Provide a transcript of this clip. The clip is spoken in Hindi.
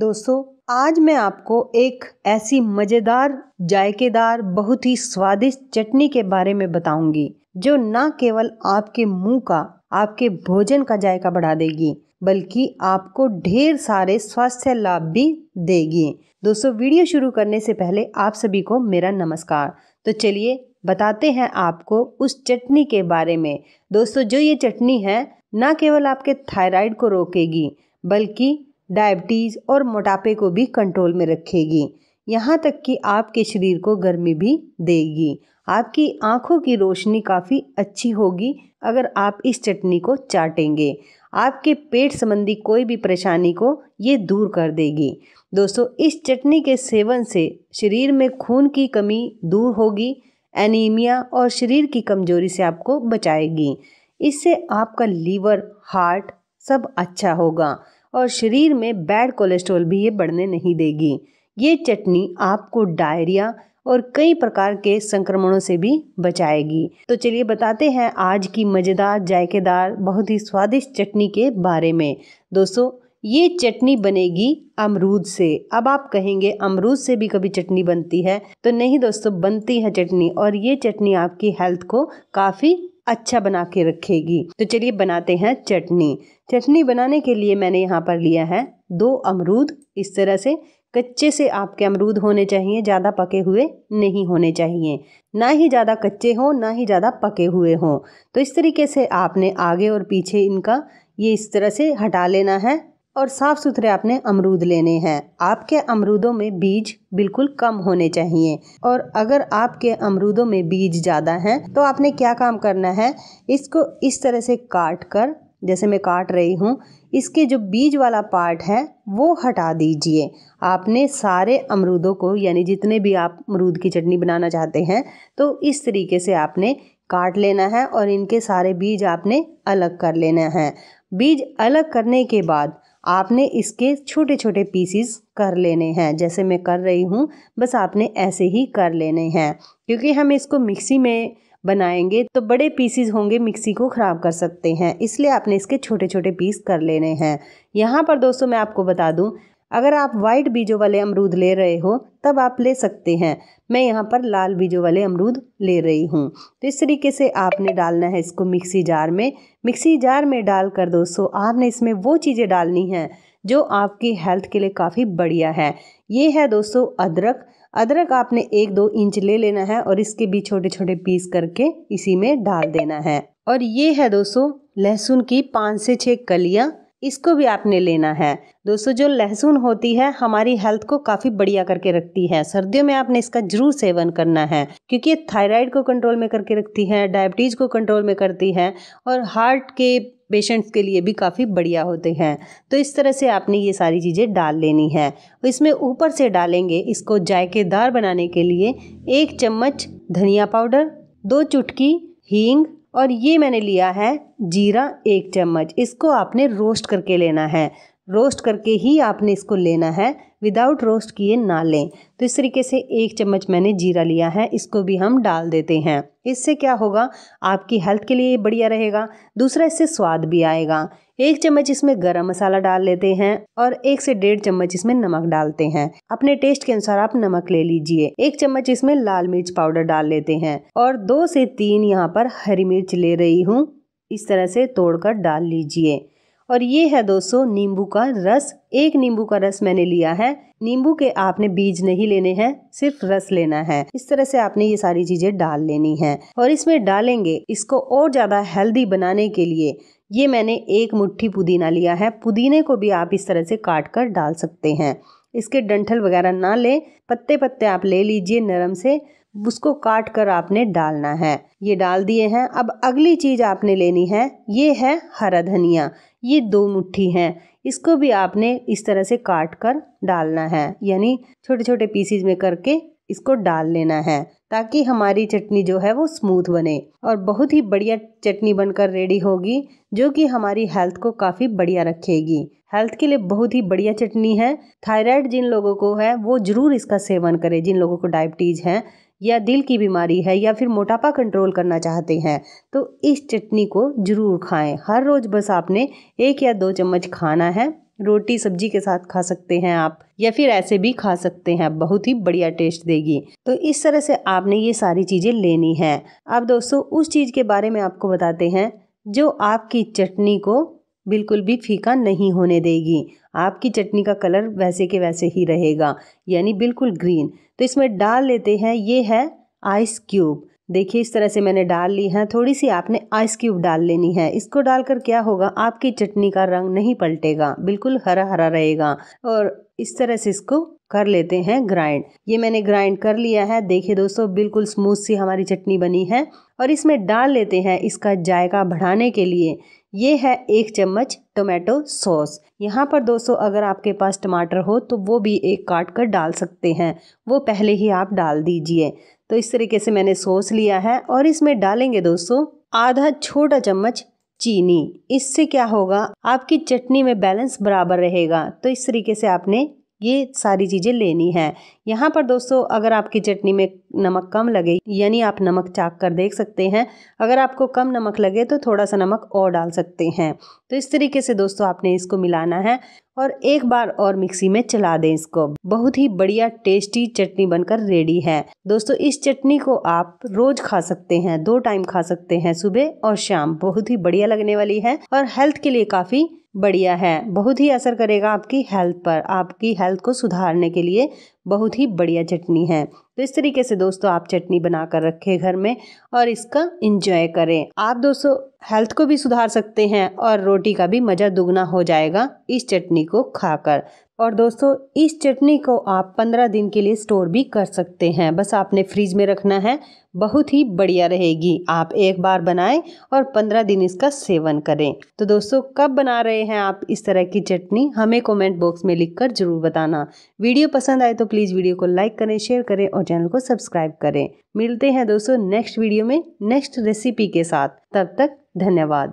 दोस्तों आज मैं आपको एक ऐसी मज़ेदार जायकेदार बहुत ही स्वादिष्ट चटनी के बारे में बताऊंगी जो न केवल आपके मुंह का आपके भोजन का जायका बढ़ा देगी बल्कि आपको ढेर सारे स्वास्थ्य लाभ भी देगी दोस्तों वीडियो शुरू करने से पहले आप सभी को मेरा नमस्कार तो चलिए बताते हैं आपको उस चटनी के बारे में दोस्तों जो ये चटनी है न केवल आपके थायराइड को रोकेगी बल्कि डायबिटीज़ और मोटापे को भी कंट्रोल में रखेगी यहाँ तक कि आपके शरीर को गर्मी भी देगी आपकी आंखों की रोशनी काफ़ी अच्छी होगी अगर आप इस चटनी को चाटेंगे आपके पेट संबंधी कोई भी परेशानी को ये दूर कर देगी दोस्तों इस चटनी के सेवन से शरीर में खून की कमी दूर होगी एनीमिया और शरीर की कमजोरी से आपको बचाएगी इससे आपका लीवर हार्ट सब अच्छा होगा और शरीर में बैड कोलेस्ट्रॉल भी ये बढ़ने नहीं देगी ये चटनी आपको डायरिया और कई प्रकार के संक्रमणों से भी बचाएगी तो चलिए बताते हैं आज की मज़ेदार जायकेदार बहुत ही स्वादिष्ट चटनी के बारे में दोस्तों ये चटनी बनेगी अमरूद से अब आप कहेंगे अमरूद से भी कभी चटनी बनती है तो नहीं दोस्तों बनती है चटनी और ये चटनी आपकी हेल्थ को काफ़ी अच्छा बना के रखेगी तो चलिए बनाते हैं चटनी चटनी बनाने के लिए मैंने यहाँ पर लिया है दो अमरूद इस तरह से कच्चे से आपके अमरूद होने चाहिए ज़्यादा पके हुए नहीं होने चाहिए ना ही ज़्यादा कच्चे हों ना ही ज़्यादा पके हुए हों तो इस तरीके से आपने आगे और पीछे इनका ये इस तरह से हटा लेना है और साफ़ सुथरे आपने अमरूद लेने हैं आपके अमरूदों में बीज बिल्कुल कम होने चाहिए और अगर आपके अमरूदों में बीज ज़्यादा हैं तो आपने क्या काम करना है इसको इस तरह से काट कर जैसे मैं काट रही हूँ इसके जो बीज वाला पार्ट है वो हटा दीजिए आपने सारे अमरूदों को यानी जितने भी आप अमरूद की चटनी बनाना चाहते हैं तो इस तरीके से आपने काट लेना है और इनके सारे बीज आपने अलग कर लेना है बीज अलग करने के बाद आपने इसके छोटे छोटे पीसीस कर लेने हैं जैसे मैं कर रही हूँ बस आपने ऐसे ही कर लेने हैं क्योंकि हम इसको मिक्सी में बनाएंगे तो बड़े पीसीज होंगे मिक्सी को ख़राब कर सकते हैं इसलिए आपने इसके छोटे छोटे पीस कर लेने हैं यहाँ पर दोस्तों मैं आपको बता दूँ अगर आप वाइट बीजों वाले अमरूद ले रहे हो तब आप ले सकते हैं मैं यहाँ पर लाल बीजों वाले अमरूद ले रही हूँ तो इस तरीके से आपने डालना है इसको मिक्सी जार में मिक्सी जार में डालकर दोस्तों आपने इसमें वो चीज़ें डालनी हैं जो आपकी हेल्थ के लिए काफ़ी बढ़िया है ये है दोस्तों अदरक अदरक आपने एक दो इंच ले लेना है और इसके भी छोटे छोटे पीस करके इसी में डाल देना है और ये है दोस्तों लहसुन की पाँच से छः कलियाँ इसको भी आपने लेना है दोस्तों जो लहसुन होती है हमारी हेल्थ को काफ़ी बढ़िया करके रखती है सर्दियों में आपने इसका जरूर सेवन करना है क्योंकि ये थायराइड को कंट्रोल में करके रखती है डायबिटीज़ को कंट्रोल में करती है और हार्ट के पेशेंट्स के लिए भी काफ़ी बढ़िया होते हैं तो इस तरह से आपने ये सारी चीज़ें डाल लेनी है इसमें ऊपर से डालेंगे इसको जायकेदार बनाने के लिए एक चम्मच धनिया पाउडर दो चुटकी हींग और ये मैंने लिया है जीरा एक चम्मच इसको आपने रोस्ट करके लेना है रोस्ट करके ही आपने इसको लेना है विदाउट रोस्ट किए ना लें तो इस तरीके से एक चम्मच मैंने जीरा लिया है इसको भी हम डाल देते हैं इससे क्या होगा आपकी हेल्थ के लिए बढ़िया रहेगा दूसरा इससे स्वाद भी आएगा एक चम्मच इसमें गरम मसाला डाल लेते हैं और एक से डेढ़ चम्मच इसमें नमक डालते हैं अपने टेस्ट के अनुसार आप नमक ले लीजिए एक चम्मच इसमें लाल मिर्च पाउडर डाल लेते हैं और दो से तीन यहाँ पर हरी मिर्च ले रही हूँ इस तरह से तोड़कर डाल लीजिए और ये है दोस्तों नींबू का रस एक नींबू का रस मैंने लिया है नींबू के आपने बीज नहीं लेने हैं सिर्फ रस लेना है इस तरह से आपने ये सारी चीजें डाल लेनी है और इसमें डालेंगे इसको और ज्यादा हेल्दी बनाने के लिए ये मैंने एक मुट्ठी पुदीना लिया है पुदीने को भी आप इस तरह से काट कर डाल सकते हैं इसके डंठल वगैरह ना लें पत्ते पत्ते आप ले लीजिए नरम से उसको काट कर आपने डालना है ये डाल दिए हैं अब अगली चीज़ आपने लेनी है ये है हरा धनिया ये दो मुट्ठी हैं इसको भी आपने इस तरह से काट कर डालना है यानी छोटे छोटे पीसीज में करके इसको डाल लेना है ताकि हमारी चटनी जो है वो स्मूथ बने और बहुत ही बढ़िया चटनी बनकर रेडी होगी जो कि हमारी हेल्थ को काफ़ी बढ़िया रखेगी हेल्थ के लिए बहुत ही बढ़िया चटनी है थायराइड जिन लोगों को है वो ज़रूर इसका सेवन करें जिन लोगों को डायबिटीज़ है या दिल की बीमारी है या फिर मोटापा कंट्रोल करना चाहते हैं तो इस चटनी को ज़रूर खाएं हर रोज़ बस आपने एक या दो चम्मच खाना है रोटी सब्जी के साथ खा सकते हैं आप या फिर ऐसे भी खा सकते हैं बहुत ही बढ़िया टेस्ट देगी तो इस तरह से आपने ये सारी चीज़ें लेनी है अब दोस्तों उस चीज़ के बारे में आपको बताते हैं जो आपकी चटनी को बिल्कुल भी फीका नहीं होने देगी आपकी चटनी का कलर वैसे के वैसे ही रहेगा यानी बिल्कुल ग्रीन तो इसमें डाल लेते हैं ये है आइस क्यूब देखिए इस तरह से मैंने डाल ली है थोड़ी सी आपने आइस क्यूब डाल लेनी है इसको डालकर क्या होगा आपकी चटनी का रंग नहीं पलटेगा बिल्कुल हरा हरा रहेगा और इस तरह से इसको कर लेते हैं ग्राइंड ये मैंने ग्राइंड कर लिया है देखिए दोस्तों बिल्कुल स्मूथ सी हमारी चटनी बनी है और इसमें डाल लेते हैं इसका जायका बढ़ाने के लिए ये है एक चम्मच टोमेटो सॉस यहाँ पर दोस्तों अगर आपके पास टमाटर हो तो वो भी एक काट कर डाल सकते हैं वो पहले ही आप डाल दीजिए तो इस तरीके से मैंने सॉस लिया है और इसमें डालेंगे दोस्तों आधा छोटा चम्मच चीनी इससे क्या होगा आपकी चटनी में बैलेंस बराबर रहेगा तो इस तरीके से आपने ये सारी चीज़ें लेनी है यहाँ पर दोस्तों अगर आपकी चटनी में नमक कम लगे यानी आप नमक चाक कर देख सकते हैं अगर आपको कम नमक लगे तो थोड़ा सा नमक और डाल सकते हैं तो इस तरीके से दोस्तों आपने इसको मिलाना है और एक बार और मिक्सी में चला दें इसको बहुत ही बढ़िया टेस्टी चटनी बनकर रेडी है दोस्तों इस चटनी को आप रोज खा सकते हैं दो टाइम खा सकते हैं सुबह और शाम बहुत ही बढ़िया लगने वाली है और हेल्थ के लिए काफ़ी बढ़िया है बहुत ही असर करेगा आपकी हेल्थ पर आपकी हेल्थ को सुधारने के लिए बहुत ही बढ़िया चटनी है तो इस तरीके से दोस्तों आप चटनी बना कर रखें घर में और इसका इंजॉय करें आप दोस्तों हेल्थ को भी सुधार सकते हैं और रोटी का भी मज़ा दुगना हो जाएगा इस चटनी को खाकर और दोस्तों इस चटनी को आप पंद्रह दिन के लिए स्टोर भी कर सकते हैं बस आपने फ्रीज में रखना है बहुत ही बढ़िया रहेगी आप एक बार बनाएं और पंद्रह दिन इसका सेवन करें तो दोस्तों कब बना रहे हैं आप इस तरह की चटनी हमें कमेंट बॉक्स में लिखकर ज़रूर बताना वीडियो पसंद आए तो प्लीज़ वीडियो को लाइक करें शेयर करें और और चैनल को सब्सक्राइब करें मिलते हैं दोस्तों नेक्स्ट वीडियो में नेक्स्ट रेसिपी के साथ तब तक धन्यवाद